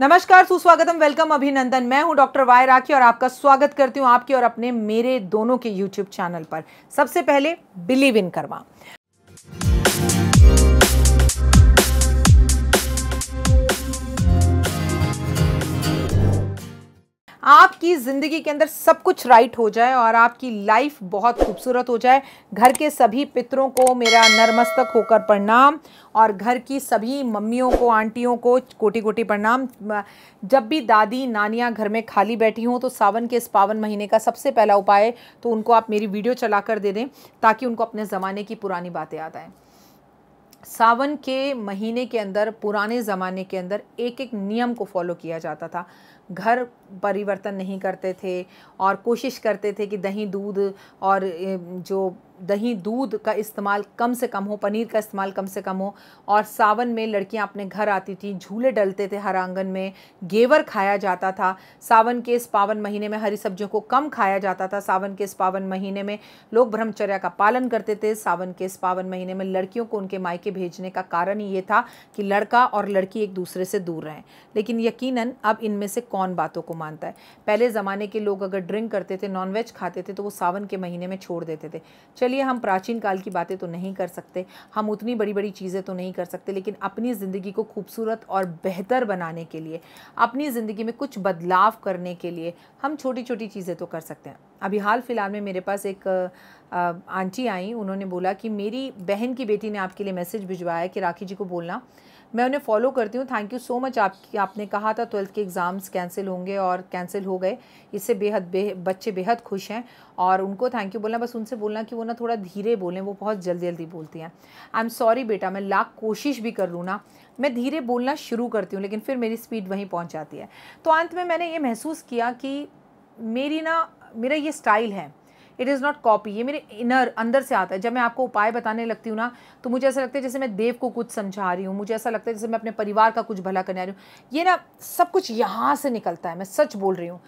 नमस्कार सुस्वागतम वेलकम अभिनंदन मैं हूं डॉक्टर वाय राखी और आपका स्वागत करती हूं आपके और अपने मेरे दोनों के यूट्यूब चैनल पर सबसे पहले बिलीव इन करवा आपकी ज़िंदगी के अंदर सब कुछ राइट हो जाए और आपकी लाइफ बहुत खूबसूरत हो जाए घर के सभी पितरों को मेरा नरमस्तक होकर प्रणाम और घर की सभी मम्मियों को आंटियों को कोटि कोटि प्रणाम जब भी दादी नानियाँ घर में खाली बैठी हों तो सावन के इस पावन महीने का सबसे पहला उपाय तो उनको आप मेरी वीडियो चला कर दे दें ताकि उनको अपने ज़माने की पुरानी बातें याद आएँ सावन के महीने के अंदर पुराने ज़माने के अंदर एक एक नियम को फॉलो किया जाता था घर परिवर्तन नहीं करते थे और कोशिश करते थे कि दही दूध और जो दही दूध का इस्तेमाल कम से कम हो पनीर का इस्तेमाल कम से कम हो और सावन में लड़कियां अपने घर आती थी झूले डलते थे हर आंगन में गेवर खाया जाता था सावन के इस पावन महीने में हरी सब्जियों को कम खाया जाता था सावन के इस पावन महीने में लोग ब्रह्मचर्या का पालन करते थे सावन के इस पावन महीने में लड़कियों को उनके मायके भेजने का कारण ये था कि लड़का और लड़की एक दूसरे से दूर रहें लेकिन यकीन अब इनमें से कौन बातों को मानता है पहले ज़माने के लोग अगर ड्रिंक करते थे नॉनवेज खाते थे तो वो सावन के महीने में छोड़ देते थे चलिए हम प्राचीन काल की बातें तो नहीं कर सकते हम उतनी बड़ी बड़ी चीज़ें तो नहीं कर सकते लेकिन अपनी ज़िंदगी को खूबसूरत और बेहतर बनाने के लिए अपनी ज़िंदगी में कुछ बदलाव करने के लिए हम छोटी छोटी चीज़ें तो कर सकते हैं अभी हाल फिलहाल में मेरे पास एक आंटी आई उन्होंने बोला कि मेरी बहन की बेटी ने आपके लिए मैसेज भिजवाया कि राखी जी को बोलना मैं उन्हें फॉलो करती हूँ थैंक यू सो मच आपकी आपने कहा था ट्वेल्थ के एग्ज़ाम्स कैंसिल होंगे और कैंसिल हो गए इससे बेहद बे बच्चे बेहद खुश हैं और उनको थैंक यू बोलना बस उनसे बोलना कि वो ना थोड़ा धीरे बोलें वो बहुत जल्दी जल्दी बोलती हैं आई एम सॉरी बेटा मैं लाख कोशिश भी कर लूँ ना मैं धीरे बोलना शुरू करती हूँ लेकिन फिर मेरी स्पीड वहीं पहुँच जाती है तो अंत में मैंने ये महसूस किया कि मेरी ना मेरा ये स्टाइल है इट इज़ नॉट कॉपी ये मेरे इनर अंदर से आता है जब मैं आपको उपाय बताने लगती हूँ ना तो मुझे ऐसा लगता है जैसे मैं देव को कुछ समझा रही हूँ मुझे ऐसा लगता है जैसे मैं अपने परिवार का कुछ भला करने आ रही हूँ ये ना सब कुछ यहाँ से निकलता है मैं सच बोल रही हूँ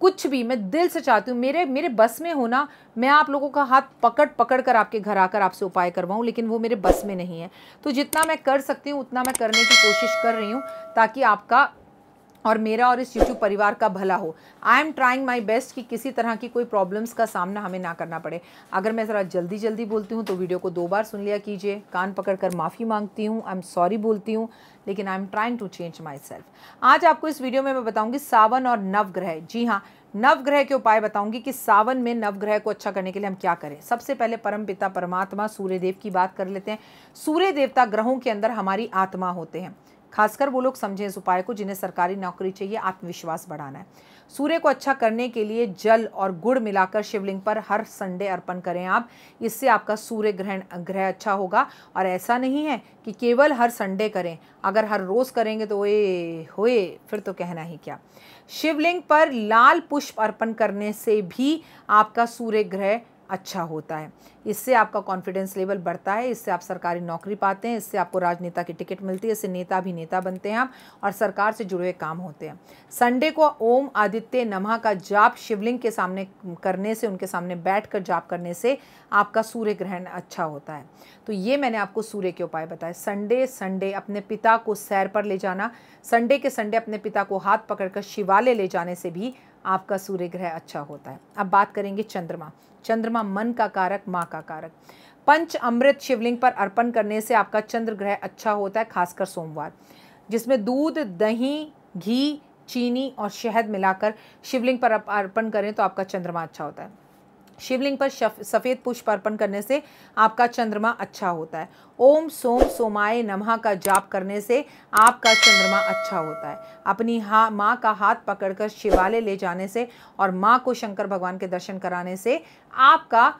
कुछ भी मैं दिल से चाहती हूँ मेरे मेरे बस में हो ना मैं आप लोगों का हाथ पकड़ पकड़ कर आपके घर आकर आपसे उपाय करवाऊँ लेकिन वो मेरे बस में नहीं है तो जितना मैं कर सकती हूँ उतना मैं करने की कोशिश कर रही हूँ ताकि आपका और मेरा और इस शिशु परिवार का भला हो I am trying my best कि किसी तरह की कोई प्रॉब्लम्स का सामना हमें ना करना पड़े अगर मैं ज़रा जल्दी जल्दी बोलती हूँ तो वीडियो को दो बार सुन लिया कीजिए कान पकड़ कर माफ़ी मांगती हूँ आई एम सॉरी बोलती हूँ लेकिन I am trying to change myself आज आपको इस वीडियो में मैं बताऊँगी सावन और नवग्रह जी हाँ नवग्रह के उपाय बताऊंगी कि सावन में नवग्रह को अच्छा करने के लिए हम क्या करें सबसे पहले परम पिता परमात्मा सूर्य देव की बात कर लेते हैं सूर्य देवता ग्रहों के अंदर हमारी आत्मा होते हैं खासकर वो लोग समझें इस उपाय को जिन्हें सरकारी नौकरी चाहिए आत्मविश्वास बढ़ाना है सूर्य को अच्छा करने के लिए जल और गुड़ मिलाकर शिवलिंग पर हर संडे अर्पण करें आप इससे आपका सूर्य ग्रहण ग्रह अच्छा होगा और ऐसा नहीं है कि केवल हर संडे करें अगर हर रोज़ करेंगे तो ओए होए फिर तो कहना ही क्या शिवलिंग पर लाल पुष्प अर्पण करने से भी आपका सूर्य ग्रह अच्छा होता है इससे आपका कॉन्फिडेंस लेवल बढ़ता है इससे आप सरकारी नौकरी पाते हैं इससे आपको राजनेता की टिकट मिलती है इससे नेता भी नेता बनते हैं आप और सरकार से जुड़े हुए काम होते हैं संडे को ओम आदित्य नमः का जाप शिवलिंग के सामने करने से उनके सामने बैठ कर जाप करने से आपका सूर्य ग्रहण अच्छा होता है तो ये मैंने आपको सूर्य के उपाय बताए संडे संडे अपने पिता को सैर पर ले जाना संडे के संडे अपने पिता को हाथ पकड़कर शिवालय ले जाने से भी आपका सूर्य ग्रह अच्छा होता है अब बात करेंगे चंद्रमा चंद्रमा मन का कारक माँ का कारक पंच अमृत शिवलिंग पर अर्पण करने से आपका चंद्र ग्रह अच्छा होता है खासकर सोमवार जिसमें दूध दही घी चीनी और शहद मिलाकर शिवलिंग पर अर्पण करें तो आपका चंद्रमा अच्छा होता है शिवलिंग पर सफ़ेद पुष्प अर्पण करने से आपका चंद्रमा अच्छा होता है ओम सोम सोमाए नमः का जाप करने से आपका चंद्रमा अच्छा होता है अपनी हाँ माँ का हाथ पकड़कर शिवालय ले जाने से और माँ को शंकर भगवान के दर्शन कराने से आपका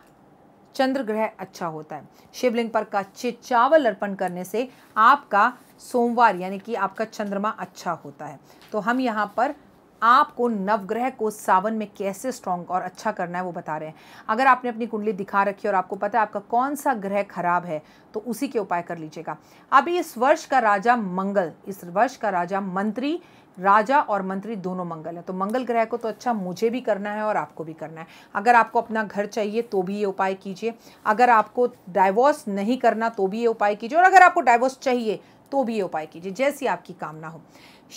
चंद्र ग्रह अच्छा होता है शिवलिंग पर कच्चे चावल अर्पण करने से आपका सोमवार यानी कि आपका चंद्रमा अच्छा होता है तो हम यहाँ पर आपको नवग्रह को सावन में कैसे स्ट्रॉन्ग और अच्छा करना है वो बता रहे हैं अगर आपने अपनी कुंडली दिखा रखी है और आपको पता है आपका कौन सा ग्रह खराब है तो उसी के उपाय कर लीजिएगा अभी इस वर्ष का राजा मंगल इस वर्ष का राजा मंत्री राजा और मंत्री दोनों मंगल है तो मंगल ग्रह को तो अच्छा मुझे भी करना है और आपको भी करना है अगर आपको अपना घर चाहिए तो भी ये उपाय कीजिए अगर आपको डाइवोर्स नहीं करना तो भी ये उपाय कीजिए और अगर आपको डाइवोर्स चाहिए तो भी ये उपाय कीजिए जैसी आपकी कामना हो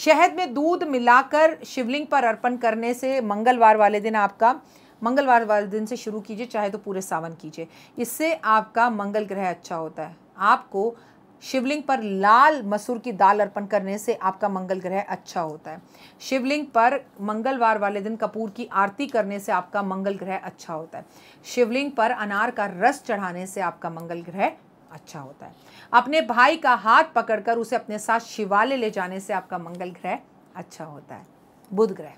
शहद में दूध मिलाकर शिवलिंग पर अर्पण करने से मंगलवार वाले दिन आपका मंगलवार वाले दिन से शुरू कीजिए चाहे तो पूरे सावन कीजिए इससे आपका मंगल ग्रह अच्छा होता है आपको शिवलिंग पर लाल मसूर की दाल अर्पण करने से आपका मंगल ग्रह अच्छा होता है शिवलिंग पर मंगलवार वाले दिन कपूर की आरती करने से आपका मंगल ग्रह अच्छा होता है शिवलिंग पर अनार का रस चढ़ाने से आपका मंगल ग्रह अच्छा होता है अपने भाई का हाथ पकड़कर उसे अपने साथ शिवालय ले जाने से आपका मंगल ग्रह अच्छा होता है बुध ग्रह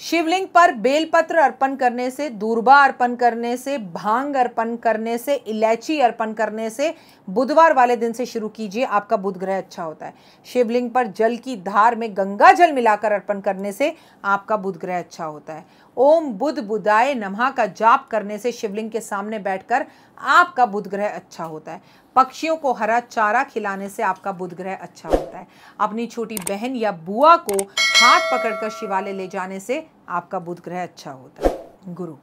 शिवलिंग पर बेलपत्र अर्पण करने से दूरबा अर्पण करने से भांग अर्पण करने से इलायची अर्पण करने से बुधवार वाले दिन से शुरू कीजिए आपका बुध ग्रह अच्छा होता है शिवलिंग पर जल की धार में गंगा जल मिलाकर अर्पण करने से आपका बुध ग्रह अच्छा होता है ओम बुध बुधाय नमः का जाप करने से शिवलिंग के सामने बैठकर आपका बुध ग्रह अच्छा होता है पक्षियों को हरा चारा खिलाने से आपका बुध ग्रह अच्छा होता है अपनी छोटी बहन या बुआ को हाथ पकड़कर शिवालय ले जाने से आपका बुध ग्रह अच्छा होता है गुरु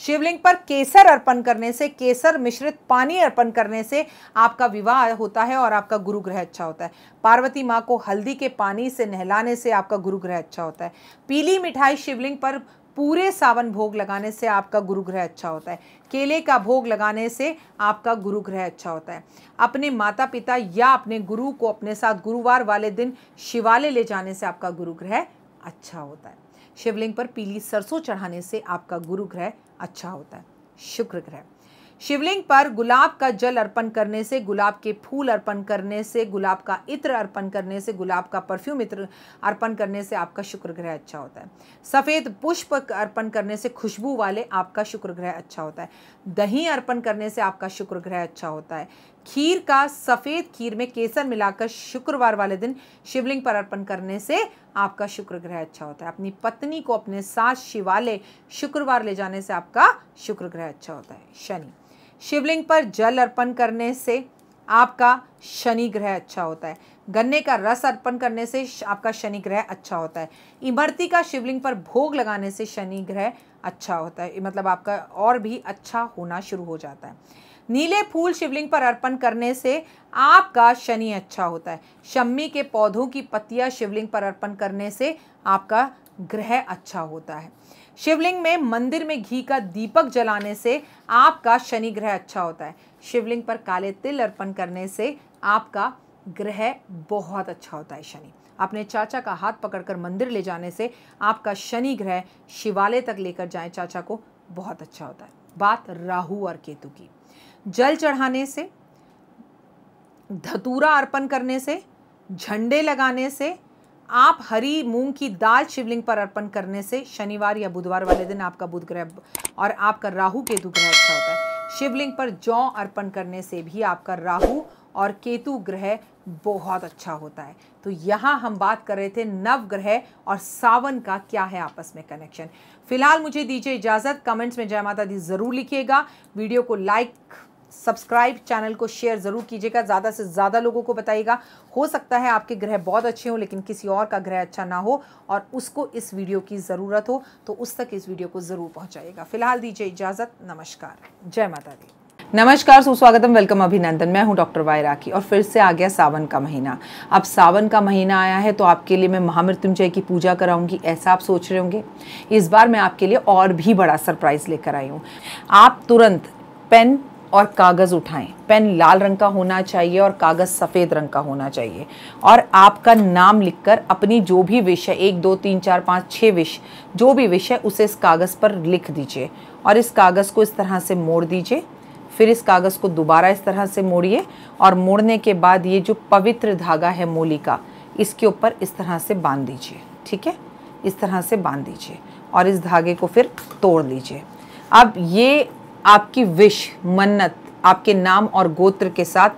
शिवलिंग पर केसर अर्पण करने से केसर मिश्रित पानी अर्पण करने से आपका विवाह होता है और आपका गुरु ग्रह अच्छा होता है पार्वती माँ को हल्दी के पानी से नहलाने से आपका गुरु ग्रह अच्छा होता है पीली मिठाई शिवलिंग पर पूरे सावन भोग लगाने से आपका गुरु ग्रह अच्छा होता है केले का भोग लगाने से आपका गुरु ग्रह अच्छा होता है अपने माता पिता या अपने गुरु को अपने साथ गुरुवार वाले दिन शिवालय ले जाने से आपका गुरु ग्रह अच्छा होता है शिवलिंग पर पीली सरसों चढ़ाने से आपका गुरु ग्रह अच्छा होता है शुक्र ग्रह शिवलिंग पर गुलाब का जल अर्पण करने से गुलाब के फूल अर्पण करने से गुलाब का इत्र अर्पण करने से गुलाब का परफ्यूम इत्र अर्पण करने से आपका शुक्र ग्रह अच्छा होता है सफ़ेद पुष्प अर्पण करने से खुशबू वाले आपका शुक्र ग्रह अच्छा होता है दही अर्पण करने से आपका शुक्र ग्रह अच्छा होता है खीर का सफ़ेद खीर में केसर मिलाकर शुक्रवार वाले दिन शिवलिंग पर अर्पण करने से आपका शुक्र ग्रह अच्छा होता है अपनी पत्नी को अपने साथ शिवालय शुक्रवार ले जाने से आपका शुक्र ग्रह अच्छा होता है शनि शिवलिंग पर जल अर्पण करने से आपका शनि ग्रह अच्छा होता है गन्ने का रस अर्पण करने से आपका शनि ग्रह अच्छा होता है इमरती का शिवलिंग पर भोग लगाने से शनि ग्रह अच्छा होता है मतलब आपका और भी अच्छा होना शुरू हो जाता है नीले फूल शिवलिंग पर अर्पण करने से आपका शनि अच्छा होता है शम्मी के पौधों की पत्तियां शिवलिंग पर अर्पण करने से आपका ग्रह अच्छा होता है शिवलिंग में मंदिर में घी का दीपक जलाने से आपका शनि ग्रह अच्छा होता है शिवलिंग पर काले तिल अर्पण करने से आपका ग्रह बहुत अच्छा होता है शनि अपने चाचा का हाथ पकड़कर मंदिर ले जाने से आपका शनि ग्रह शिवालय तक लेकर जाएं चाचा को बहुत अच्छा होता है बात राहु और केतु की जल चढ़ाने से धतूरा अर्पण करने से झंडे लगाने से आप हरी मूंग की दाल शिवलिंग पर अर्पण करने से शनिवार या बुधवार वाले दिन आपका बुध ग्रह और आपका राहु केतु ग्रह अच्छा होता है शिवलिंग पर जौ अर्पण करने से भी आपका राहु और केतु ग्रह बहुत अच्छा होता है तो यहाँ हम बात कर रहे थे नव ग्रह और सावन का क्या है आपस में कनेक्शन फिलहाल मुझे दीजिए इजाज़त कमेंट्स में जय माता दी ज़रूर लिखिएगा वीडियो को लाइक सब्सक्राइब चैनल को शेयर ज़रूर कीजिएगा ज़्यादा से ज़्यादा लोगों को बताइएगा हो सकता है आपके ग्रह बहुत अच्छे हो लेकिन किसी और का ग्रह अच्छा ना हो और उसको इस वीडियो की ज़रूरत हो तो उस तक इस वीडियो को ज़रूर पहुंचाएगा फिलहाल दीजिए इजाज़त नमस्कार जय माता दी नमस्कार सुस्वागतम वेलकम अभिनंदन मैं हूं डॉक्टर वायराकी और फिर से आ गया सावन का महीना अब सावन का महीना आया है तो आपके लिए मैं महामृत्युंजय की पूजा कराऊंगी ऐसा आप सोच रहे होंगे इस बार मैं आपके लिए और भी बड़ा सरप्राइज़ लेकर आई हूँ आप तुरंत पेन और कागज़ उठाएं पेन लाल रंग का होना चाहिए और कागज़ सफ़ेद रंग का होना चाहिए और आपका नाम लिखकर अपनी जो भी विषय एक दो तीन चार पाँच छः विषय जो भी विषय उसे इस कागज़ पर लिख दीजिए और इस कागज़ को इस तरह से मोड़ दीजिए फिर इस कागज़ को दोबारा इस तरह से मोड़िए और मोड़ने के बाद ये जो पवित्र धागा है मूली का इसके ऊपर इस तरह से बांध दीजिए ठीक है इस तरह से बांध दीजिए और इस धागे को फिर तोड़ लीजिए अब ये आपकी विश मन्नत आपके नाम और गोत्र के साथ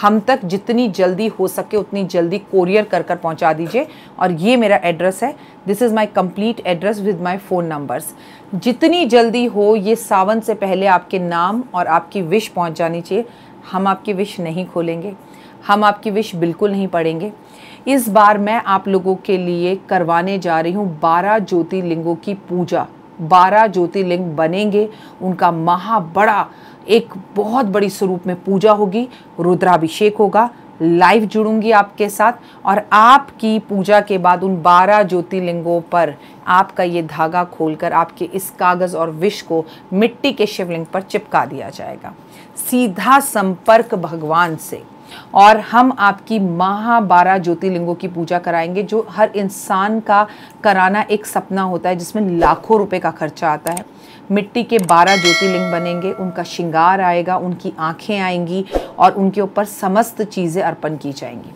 हम तक जितनी जल्दी हो सके उतनी जल्दी कोरियर कर कर पहुँचा दीजिए और ये मेरा एड्रेस है this is my complete address with my phone numbers जितनी जल्दी हो ये सावन से पहले आपके नाम और आपकी विश पहुँच जानी चाहिए हम आपकी विश नहीं खोलेंगे हम आपकी विश बिल्कुल नहीं पढ़ेंगे इस बार मैं आप लोगों के लिए करवाने जा रही हूँ बारह ज्योतिर्लिंगों की पूजा बारह ज्योतिर्लिंग बनेंगे उनका महाबड़ा एक बहुत बड़ी स्वरूप में पूजा होगी रुद्राभिषेक होगा लाइव जुड़ूंगी आपके साथ और आपकी पूजा के बाद उन बारह ज्योतिर्लिंगों पर आपका ये धागा खोलकर आपके इस कागज़ और विष को मिट्टी के शिवलिंग पर चिपका दिया जाएगा सीधा संपर्क भगवान से और हम आपकी महा बारह ज्योतिर्लिंगों की पूजा कराएंगे जो हर इंसान का कराना एक सपना होता है जिसमें लाखों रुपए का खर्चा आता है मिट्टी के बारह ज्योतिर्लिंग बनेंगे उनका श्रृंगार आएगा उनकी आँखें आएंगी और उनके ऊपर समस्त चीज़ें अर्पण की जाएंगी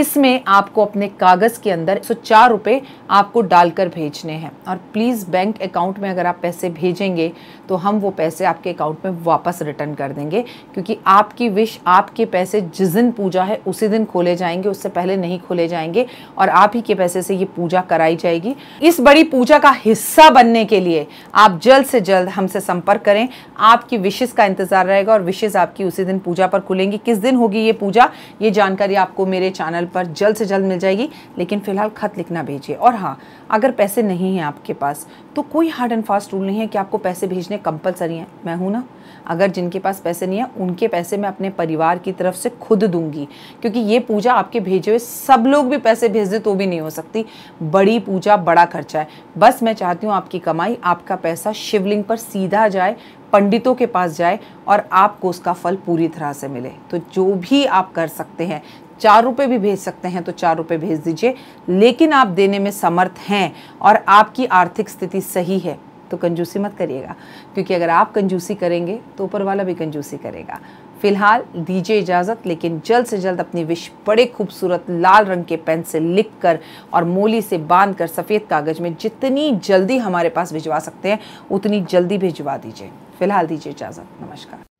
इसमें आपको अपने कागज़ के अंदर सौ चार रुपये आपको डालकर भेजने हैं और प्लीज़ बैंक अकाउंट में अगर आप पैसे भेजेंगे तो हम वो पैसे आपके अकाउंट में वापस रिटर्न कर देंगे क्योंकि आपकी विश आपके पैसे जिस दिन पूजा है उसी दिन खोले जाएंगे उससे पहले नहीं खोले जाएंगे और आप ही के पैसे से ये पूजा कराई जाएगी इस बड़ी पूजा का हिस्सा बनने के लिए आप जल्द से जल्द हमसे संपर्क करें आपकी विशेष का इंतजार रहेगा और विशेष आपकी उसी दिन पूजा पर खुलेंगी किस दिन होगी ये पूजा ये जानकारी आपको मेरे चैनल पर जल्द से जल्द मिल जाएगी लेकिन फिलहाल खत लिखना भेजिए और हाँ अगर पैसे नहीं हैं आपके पास तो कोई हार्ड एंड फास्ट रूल नहीं है कि आपको पैसे भेजने पहुंचने कंपलसरी हैं मैं हूँ ना अगर जिनके पास पैसे नहीं है उनके पैसे मैं अपने परिवार की तरफ से खुद दूंगी क्योंकि ये पूजा आपके भेजे हुए सब लोग भी पैसे भेज दे तो भी नहीं हो सकती बड़ी पूजा बड़ा खर्चा है बस मैं चाहती हूँ आपकी कमाई आपका पैसा शिवलिंग पर सीधा जाए पंडितों के पास जाए और आपको उसका फल पूरी तरह से मिले तो जो भी आप कर सकते हैं चार रुपये भी भेज सकते हैं तो चार रुपये भेज दीजिए लेकिन आप देने में समर्थ हैं और आपकी आर्थिक स्थिति सही है तो कंजूसी मत करिएगा क्योंकि अगर आप कंजूसी करेंगे तो ऊपर वाला भी कंजूसी करेगा फिलहाल दीजिए इजाज़त लेकिन जल्द से जल्द अपनी विश बड़े खूबसूरत लाल रंग के पेन से लिख कर और मोली से बांध कर सफ़ेद कागज़ में जितनी जल्दी हमारे पास भिजवा सकते हैं उतनी जल्दी भिजवा दीजिए फिलहाल दीजिए इजाज़त नमस्कार